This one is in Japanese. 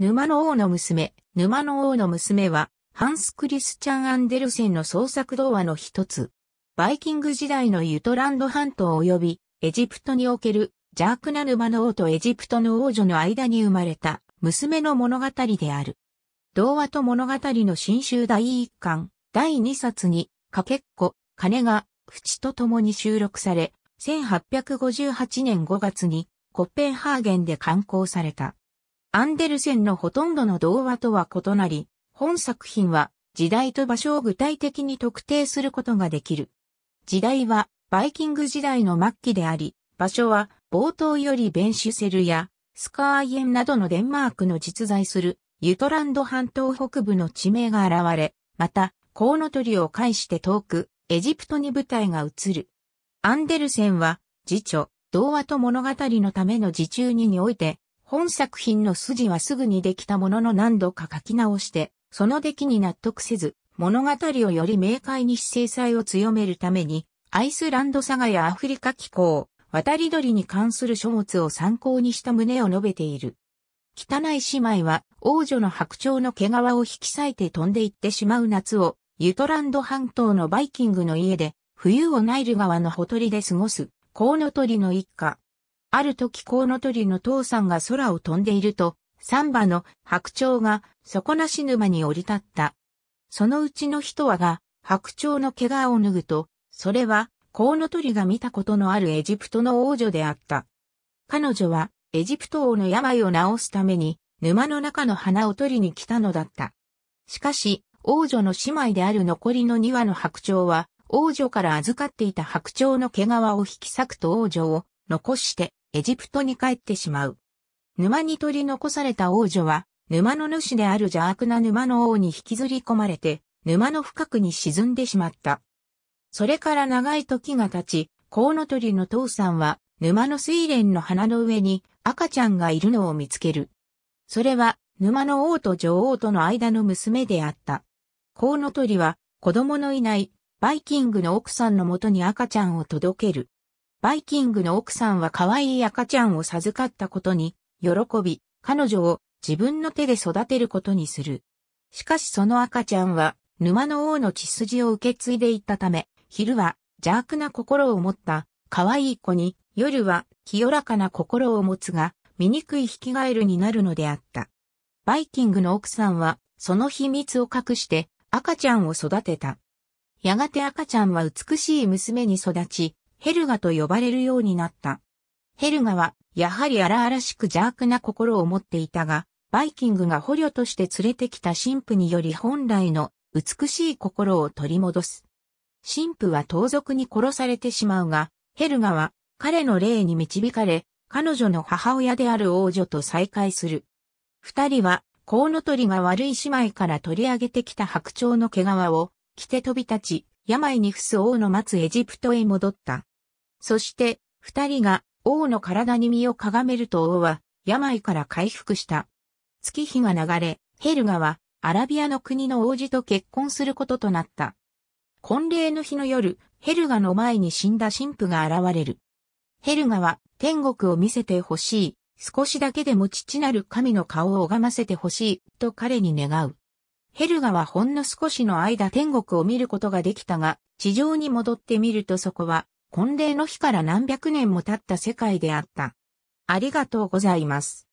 沼の王の娘、沼の王の娘は、ハンス・クリスチャン・アンデルセンの創作童話の一つ。バイキング時代のユトランド半島及び、エジプトにおける、邪悪な沼の王とエジプトの王女の間に生まれた、娘の物語である。童話と物語の新集第一巻、第二冊に、かけっこ、金が、淵と共に収録され、1858年5月に、コッペンハーゲンで刊行された。アンデルセンのほとんどの童話とは異なり、本作品は時代と場所を具体的に特定することができる。時代はバイキング時代の末期であり、場所は冒頭よりベンシュセルやスカーイエンなどのデンマークの実在するユトランド半島北部の地名が現れ、また、コウノトリを介して遠く、エジプトに舞台が移る。アンデルセンは、自著、童話と物語のための自中ににおいて、本作品の筋はすぐにできたものの何度か書き直して、その出来に納得せず、物語をより明快に制裁を強めるために、アイスランド佐賀やアフリカ気候、渡り鳥に関する書物を参考にした旨を述べている。汚い姉妹は王女の白鳥の毛皮を引き裂いて飛んでいってしまう夏を、ユトランド半島のバイキングの家で、冬をナイル川のほとりで過ごす、コウノトリの一家。ある時コウノトリの父さんが空を飛んでいると、サンバの白鳥が底なし沼に降り立った。そのうちの一羽が白鳥の毛皮を脱ぐと、それはコウノトリが見たことのあるエジプトの王女であった。彼女はエジプト王の病を治すために沼の中の花を取りに来たのだった。しかし、王女の姉妹である残りの2羽の白鳥は、王女から預かっていた白鳥の毛皮を引き裂くと王女を残してエジプトに帰ってしまう。沼に取り残された王女は、沼の主である邪悪な沼の王に引きずり込まれて、沼の深くに沈んでしまった。それから長い時が経ち、コウノトリの父さんは、沼の水蓮の花の上に赤ちゃんがいるのを見つける。それは、沼の王と女王との間の娘であった。コウノトリは、子供のいない、バイキングの奥さんのもとに赤ちゃんを届ける。バイキングの奥さんは可愛い赤ちゃんを授かったことに、喜び、彼女を自分の手で育てることにする。しかしその赤ちゃんは、沼の王の血筋を受け継いでいったため、昼は邪悪な心を持った可愛い子に、夜は清らかな心を持つが、醜いヒキガエルになるのであった。バイキングの奥さんは、その秘密を隠して赤ちゃんを育てた。やがて赤ちゃんは美しい娘に育ち、ヘルガと呼ばれるようになった。ヘルガは、やはり荒々しく邪悪な心を持っていたが、バイキングが捕虜として連れてきた神父により本来の美しい心を取り戻す。神父は盗賊に殺されてしまうが、ヘルガは彼の霊に導かれ、彼女の母親である王女と再会する。二人は、コウノトリが悪い姉妹から取り上げてきた白鳥の毛皮を着て飛び立ち、病に伏す王の待つエジプトへ戻った。そして、二人が王の体に身をかがめると王は病から回復した。月日が流れ、ヘルガはアラビアの国の王子と結婚することとなった。婚礼の日の夜、ヘルガの前に死んだ神父が現れる。ヘルガは天国を見せてほしい。少しだけでも父なる神の顔を拝ませてほしい、と彼に願う。ヘルガはほんの少しの間天国を見ることができたが、地上に戻ってみるとそこは婚礼の日から何百年も経った世界であった。ありがとうございます。